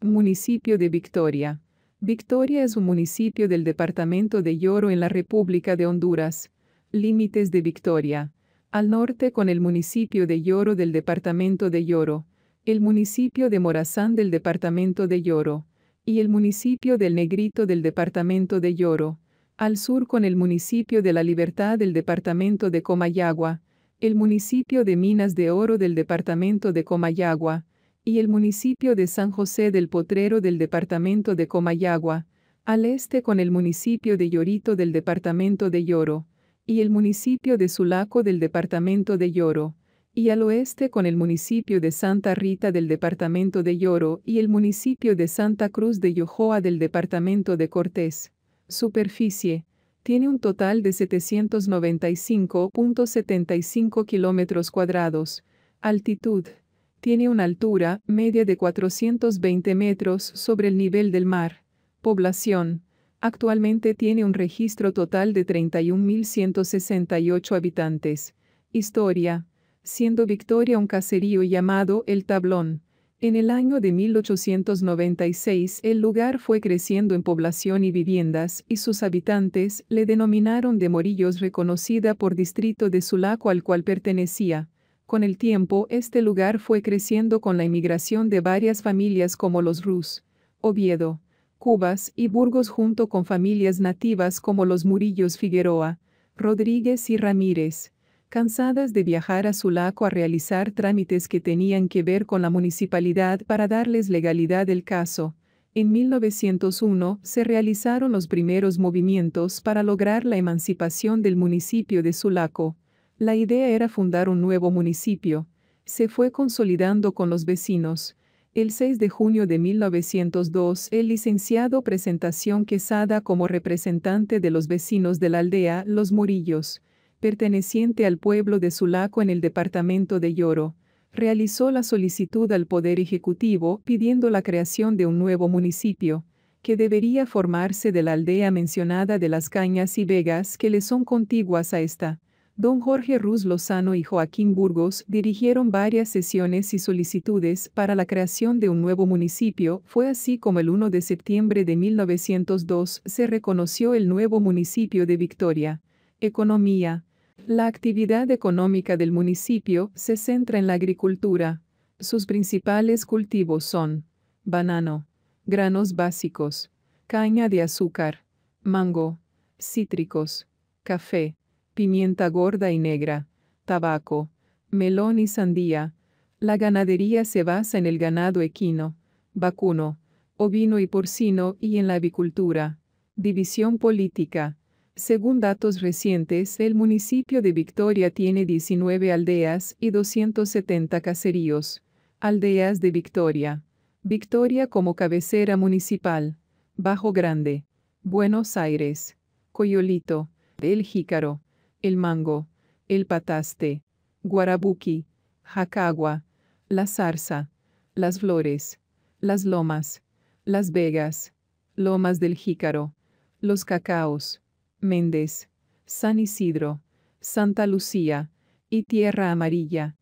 Municipio de Victoria. Victoria es un municipio del departamento de Yoro en la República de Honduras. Límites de Victoria. Al norte con el municipio de Yoro del departamento de Yoro, el municipio de Morazán del departamento de Yoro, y el municipio del Negrito del departamento de Yoro. Al sur con el municipio de La Libertad del departamento de Comayagua, el municipio de Minas de Oro del departamento de Comayagua, y el municipio de San José del Potrero del departamento de Comayagua, al este con el municipio de Llorito del departamento de Lloro, y el municipio de Sulaco del departamento de Lloro, y al oeste con el municipio de Santa Rita del departamento de Lloro y el municipio de Santa Cruz de Yojoa del departamento de Cortés. Superficie. Tiene un total de 795.75 kilómetros cuadrados. Altitud. Tiene una altura media de 420 metros sobre el nivel del mar. Población. Actualmente tiene un registro total de 31.168 habitantes. Historia. Siendo Victoria un caserío llamado El Tablón. En el año de 1896 el lugar fue creciendo en población y viviendas y sus habitantes le denominaron de Morillos reconocida por distrito de Sulaco al cual pertenecía. Con el tiempo, este lugar fue creciendo con la inmigración de varias familias como los Rus, Oviedo, Cubas y Burgos junto con familias nativas como los Murillos Figueroa, Rodríguez y Ramírez, cansadas de viajar a Sulaco a realizar trámites que tenían que ver con la municipalidad para darles legalidad el caso. En 1901 se realizaron los primeros movimientos para lograr la emancipación del municipio de Sulaco. La idea era fundar un nuevo municipio. Se fue consolidando con los vecinos. El 6 de junio de 1902, el licenciado Presentación Quesada como representante de los vecinos de la aldea Los Murillos, perteneciente al pueblo de Sulaco en el departamento de Lloro, realizó la solicitud al Poder Ejecutivo pidiendo la creación de un nuevo municipio, que debería formarse de la aldea mencionada de las Cañas y Vegas que le son contiguas a esta. Don Jorge Ruz Lozano y Joaquín Burgos dirigieron varias sesiones y solicitudes para la creación de un nuevo municipio. Fue así como el 1 de septiembre de 1902 se reconoció el nuevo municipio de Victoria. Economía. La actividad económica del municipio se centra en la agricultura. Sus principales cultivos son banano, granos básicos, caña de azúcar, mango, cítricos, café pimienta gorda y negra, tabaco, melón y sandía. La ganadería se basa en el ganado equino, vacuno, ovino y porcino y en la avicultura. División política. Según datos recientes, el municipio de Victoria tiene 19 aldeas y 270 caseríos. Aldeas de Victoria. Victoria como cabecera municipal. Bajo Grande. Buenos Aires. Coyolito. El Jícaro el mango, el pataste, guarabuki, jacagua, la zarza, las flores, las lomas, las vegas, lomas del jícaro, los cacaos, Méndez, San Isidro, Santa Lucía, y Tierra Amarilla,